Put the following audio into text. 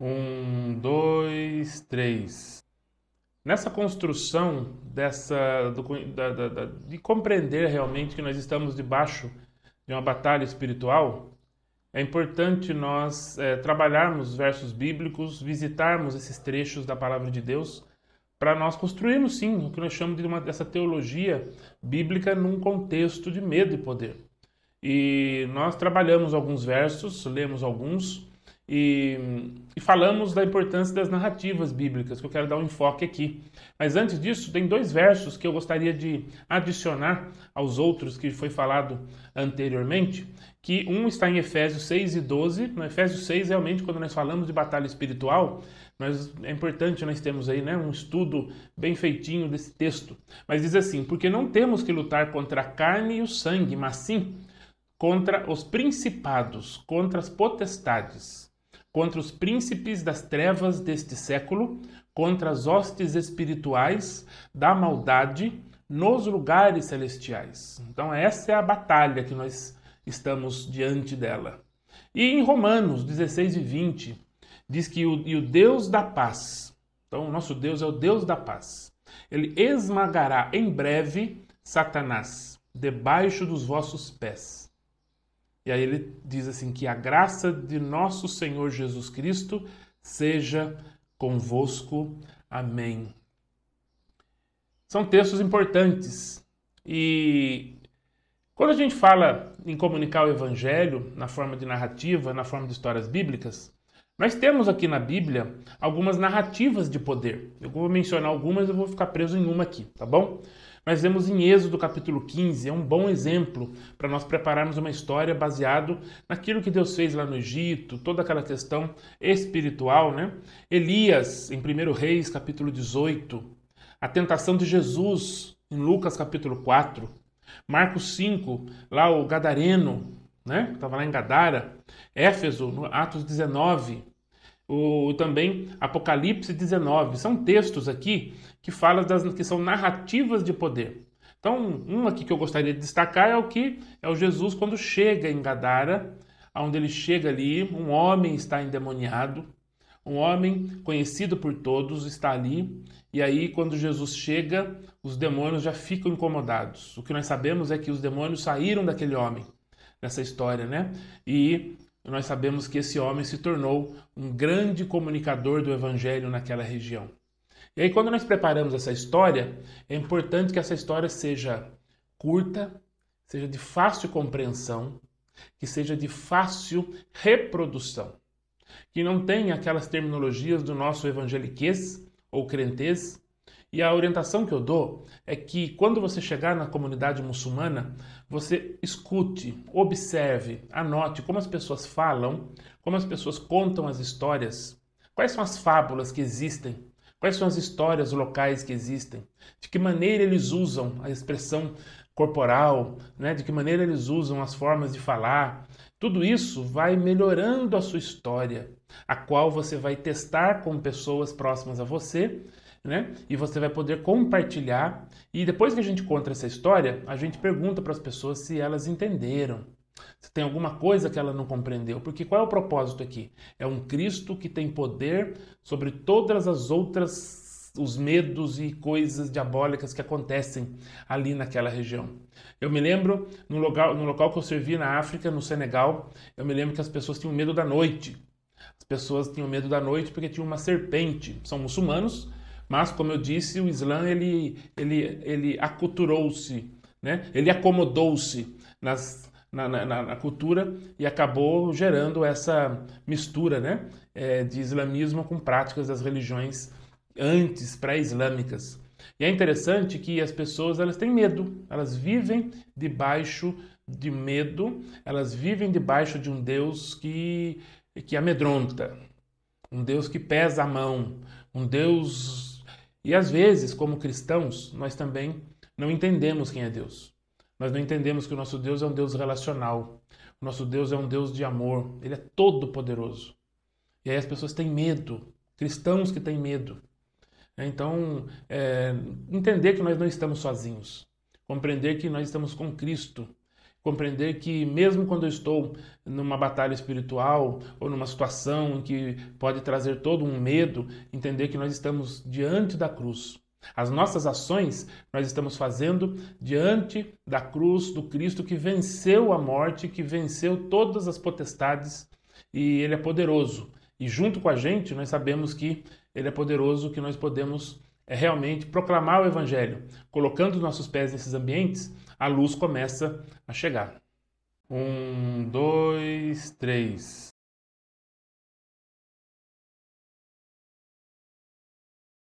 Um, dois, três. Nessa construção dessa do, da, da, da, de compreender realmente que nós estamos debaixo de uma batalha espiritual, é importante nós é, trabalharmos versos bíblicos, visitarmos esses trechos da palavra de Deus, para nós construirmos sim o que nós chamamos de uma, dessa teologia bíblica num contexto de medo e poder. E nós trabalhamos alguns versos, lemos alguns, e, e, falamos da importância das narrativas bíblicas, que eu quero dar um enfoque aqui. Mas antes disso, tem dois versos que eu gostaria de adicionar aos outros que foi falado anteriormente, que um está em Efésios 6 e 12. No Efésios 6, realmente, quando nós falamos de batalha espiritual, mas é importante nós temos aí né, um estudo bem feitinho desse texto. Mas diz assim, porque não temos que lutar contra a carne e o sangue, mas sim contra os principados, contra as potestades contra os príncipes das trevas deste século, contra as hostes espirituais da maldade nos lugares celestiais. Então, essa é a batalha que nós estamos diante dela. E em Romanos 16 e 20, diz que o, e o Deus da paz, então o nosso Deus é o Deus da paz, ele esmagará em breve Satanás debaixo dos vossos pés. E aí ele diz assim: que a graça de nosso Senhor Jesus Cristo seja convosco. Amém. São textos importantes. E quando a gente fala em comunicar o evangelho na forma de narrativa, na forma de histórias bíblicas, nós temos aqui na Bíblia algumas narrativas de poder. Eu vou mencionar algumas, eu vou ficar preso em uma aqui, tá bom? Nós vemos em Êxodo capítulo 15, é um bom exemplo para nós prepararmos uma história baseado naquilo que Deus fez lá no Egito, toda aquela questão espiritual, né? Elias, em 1 Reis capítulo 18, a tentação de Jesus, em Lucas capítulo 4, Marcos 5, lá o gadareno, né? Estava lá em Gadara, Éfeso, no Atos 19, o, também Apocalipse 19. São textos aqui que falam das que são narrativas de poder. Então, um aqui que eu gostaria de destacar é o que é o Jesus quando chega em Gadara, onde ele chega ali, um homem está endemoniado, um homem conhecido por todos está ali, e aí quando Jesus chega, os demônios já ficam incomodados. O que nós sabemos é que os demônios saíram daquele homem nessa história, né? E nós sabemos que esse homem se tornou um grande comunicador do evangelho naquela região. E aí, quando nós preparamos essa história, é importante que essa história seja curta, seja de fácil compreensão, que seja de fácil reprodução, que não tenha aquelas terminologias do nosso evangeliquez ou crentez, e a orientação que eu dou é que quando você chegar na comunidade muçulmana, você escute, observe, anote como as pessoas falam, como as pessoas contam as histórias, quais são as fábulas que existem, quais são as histórias locais que existem, de que maneira eles usam a expressão corporal, né? de que maneira eles usam as formas de falar. Tudo isso vai melhorando a sua história, a qual você vai testar com pessoas próximas a você né? E você vai poder compartilhar. E depois que a gente conta essa história, a gente pergunta para as pessoas se elas entenderam. Se tem alguma coisa que ela não compreendeu, porque qual é o propósito aqui? É um Cristo que tem poder sobre todas as outras os medos e coisas diabólicas que acontecem ali naquela região. Eu me lembro no local, no local que eu servi na África, no Senegal, eu me lembro que as pessoas tinham medo da noite. As pessoas tinham medo da noite porque tinha uma serpente. São muçulmanos mas, como eu disse, o Islã ele, ele, ele aculturou-se, né? ele acomodou-se na, na, na, cultura e acabou gerando essa mistura né? É, de islamismo com práticas das religiões antes pré-islâmicas. E é interessante que as pessoas elas têm medo, elas vivem debaixo de medo, elas vivem debaixo de um Deus que, que amedronta, um Deus que pesa a mão, um Deus e às vezes, como cristãos, nós também não entendemos quem é Deus. Nós não entendemos que o nosso Deus é um Deus relacional. O nosso Deus é um Deus de amor. Ele é todo poderoso. E aí as pessoas têm medo. Cristãos que têm medo. Então, é, entender que nós não estamos sozinhos. Compreender que nós estamos com Cristo compreender que mesmo quando eu estou numa batalha espiritual ou numa situação que pode trazer todo um medo, entender que nós estamos diante da cruz. As nossas ações nós estamos fazendo diante da cruz do Cristo que venceu a morte, que venceu todas as potestades e ele é poderoso. E junto com a gente nós sabemos que ele é poderoso, que nós podemos é realmente proclamar o Evangelho. Colocando os nossos pés nesses ambientes, a luz começa a chegar. Um, dois, três.